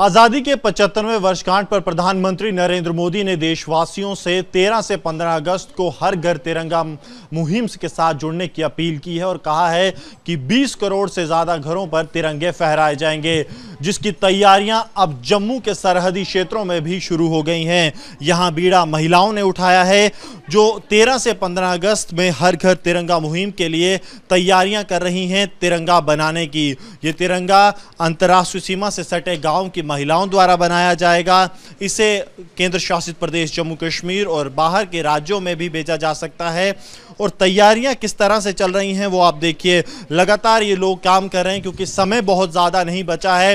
आज़ादी के 75वें वर्षगांठ पर प्रधानमंत्री नरेंद्र मोदी ने देशवासियों से 13 से 15 अगस्त को हर घर तिरंगा मुहिम के साथ जुड़ने की अपील की है और कहा है कि 20 करोड़ से ज़्यादा घरों पर तिरंगे फहराए जाएंगे जिसकी तैयारियां अब जम्मू के सरहदी क्षेत्रों में भी शुरू हो गई हैं यहां बीड़ा महिलाओं ने उठाया है जो 13 से 15 अगस्त में हर घर तिरंगा मुहिम के लिए तैयारियां कर रही हैं तिरंगा बनाने की ये तिरंगा अंतर्राष्ट्रीय सीमा से सटे गाँव की महिलाओं द्वारा बनाया जाएगा इसे केंद्र शासित प्रदेश जम्मू कश्मीर और बाहर के राज्यों में भी भेजा जा सकता है और तैयारियां किस तरह से चल रही हैं वो आप देखिए लगातार ये लोग काम कर रहे हैं क्योंकि समय बहुत ज़्यादा नहीं बचा है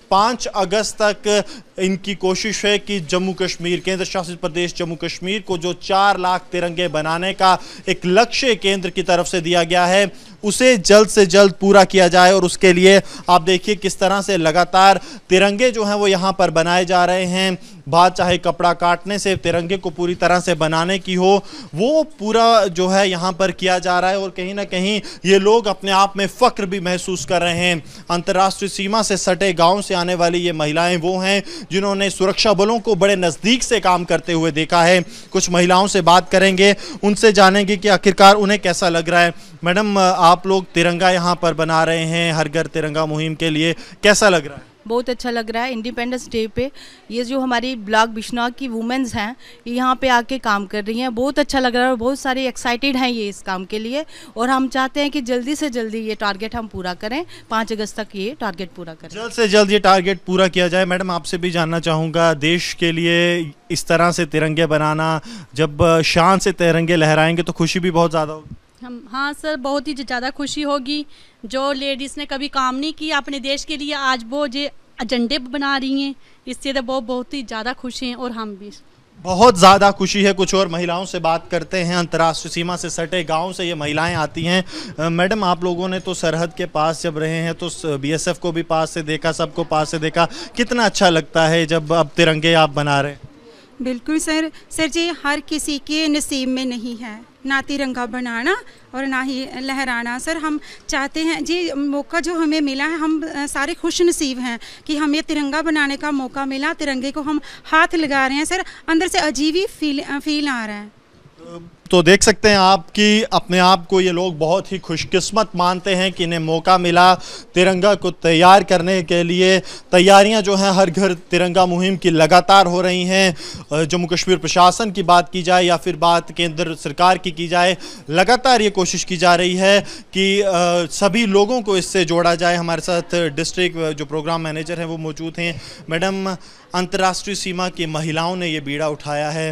पाँच अगस्त तक इनकी कोशिश है कि जम्मू कश्मीर केंद्र शासित प्रदेश जम्मू कश्मीर को जो चार लाख तिरंगे बनाने का एक लक्ष्य केंद्र की तरफ से दिया गया है उसे जल्द से जल्द पूरा किया जाए और उसके लिए आप देखिए किस तरह से लगातार तिरंगे जो हैं वो यहाँ पर बनाए जा रहे हैं बात चाहे कपड़ा काटने से तिरंगे को पूरी तरह से बनाने की हो वो पूरा जो है यहाँ पर किया जा रहा है और कहीं ना कहीं ये लोग अपने आप में फ़ख्र भी महसूस कर रहे हैं अंतर्राष्ट्रीय सीमा से सटे गाँव से आने वाली ये महिलाएं वो हैं जिन्होंने सुरक्षा बलों को बड़े नज़दीक से काम करते हुए देखा है कुछ महिलाओं से बात करेंगे उनसे जानेंगे कि आखिरकार उन्हें कैसा लग रहा है मैडम आप लोग तिरंगा यहाँ पर बना रहे हैं हर घर तिरंगा मुहिम के लिए कैसा लग रहा है बहुत अच्छा लग रहा है इंडिपेंडेंस डे पे ये जो हमारी ब्लॉक बिश्नौ की वुमेंस हैं ये यहाँ पे आके काम कर रही हैं बहुत अच्छा लग रहा है और बहुत सारी एक्साइटेड हैं ये इस काम के लिए और हम चाहते हैं कि जल्दी से जल्दी ये टारगेट हम पूरा करें पाँच अगस्त तक ये टारगेट पूरा करें जल्द से जल्द ये टारगेट पूरा किया जाए मैडम आपसे भी जानना चाहूँगा देश के लिए इस तरह से तिरंगे बनाना जब शान से तिरंगे लहराएंगे तो खुशी भी बहुत ज़्यादा होगी हम हाँ सर बहुत ही ज़्यादा खुशी होगी जो लेडीज़ ने कभी काम नहीं किया अपने देश के लिए आज वो जो एजेंडे बना रही हैं इससे तो वो बहुत ही ज़्यादा खुशी हैं और हम भी बहुत ज़्यादा खुशी है कुछ और महिलाओं से बात करते हैं अंतर्राष्ट्रीय सीमा से सटे गांव से ये महिलाएं आती हैं मैडम आप लोगों ने तो सरहद के पास जब रहे हैं तो बीएसएफ को भी पास से देखा सबको पास से देखा कितना अच्छा लगता है जब अब तिरंगे आप बना रहे हैं बिल्कुल सर सर जी हर किसी के नसीब में नहीं है ना तिरंगा बनाना और ना ही लहराना सर हम चाहते हैं जी मौका जो हमें मिला है हम सारे खुश नसीब हैं कि हमें तिरंगा बनाने का मौका मिला तिरंगे को हम हाथ लगा रहे हैं सर अंदर से अजीब ही फील फील आ रहा है तो देख सकते हैं आप कि अपने आप को ये लोग बहुत ही खुशकिस्मत मानते हैं कि इन्हें मौका मिला तिरंगा को तैयार करने के लिए तैयारियां जो हैं हर घर तिरंगा मुहिम की लगातार हो रही हैं जम्मू कश्मीर प्रशासन की बात की जाए या फिर बात केंद्र सरकार की की जाए लगातार ये कोशिश की जा रही है कि सभी लोगों को इससे जोड़ा जाए हमारे साथ डिस्ट्रिक्ट जो प्रोग्राम मैनेजर हैं वो मौजूद हैं मैडम अंतर्राष्ट्रीय सीमा की महिलाओं ने ये बीड़ा उठाया है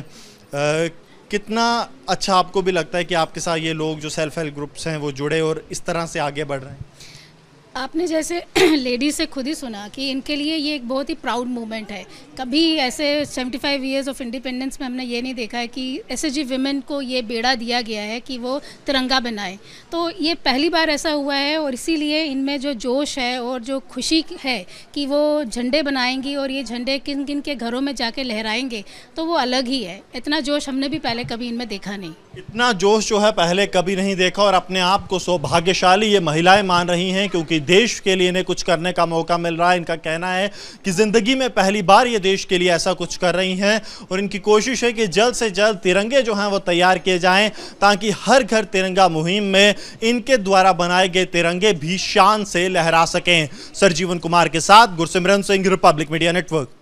कितना अच्छा आपको भी लगता है कि आपके साथ ये लोग जो सेल्फ हेल्प ग्रुप्स हैं वो जुड़े और इस तरह से आगे बढ़ रहे हैं आपने जैसे लेडीज से खुद ही सुना कि इनके लिए ये एक बहुत ही प्राउड मोमेंट है कभी ऐसे 75 फाइव ईयर्स ऑफ इंडिपेंडेंस में हमने ये नहीं देखा है कि एस एच वीमेन को ये बेड़ा दिया गया है कि वो तिरंगा बनाए तो ये पहली बार ऐसा हुआ है और इसीलिए इनमें जो जोश है और जो खुशी है कि वो झंडे बनाएंगी और ये झंडे किन किन के घरों में जाके लहराएंगे तो वो अलग ही है इतना जोश हमने भी पहले कभी इनमें देखा नहीं इतना जोश जो है पहले कभी नहीं देखा और अपने आप को सौभाग्यशाली ये महिलाएं मान रही हैं क्योंकि देश के लिए इन्हें कुछ करने का मौका मिल रहा है इनका कहना है कि ज़िंदगी में पहली बार ये देश के लिए ऐसा कुछ कर रही हैं और इनकी कोशिश है कि जल्द से जल्द तिरंगे जो हैं वो तैयार किए जाएँ ताकि हर घर तिरंगा मुहिम में इनके द्वारा बनाए गए तिरंगे भी शान से लहरा सकें सर जीवन कुमार के साथ Gursimran Singh republic media network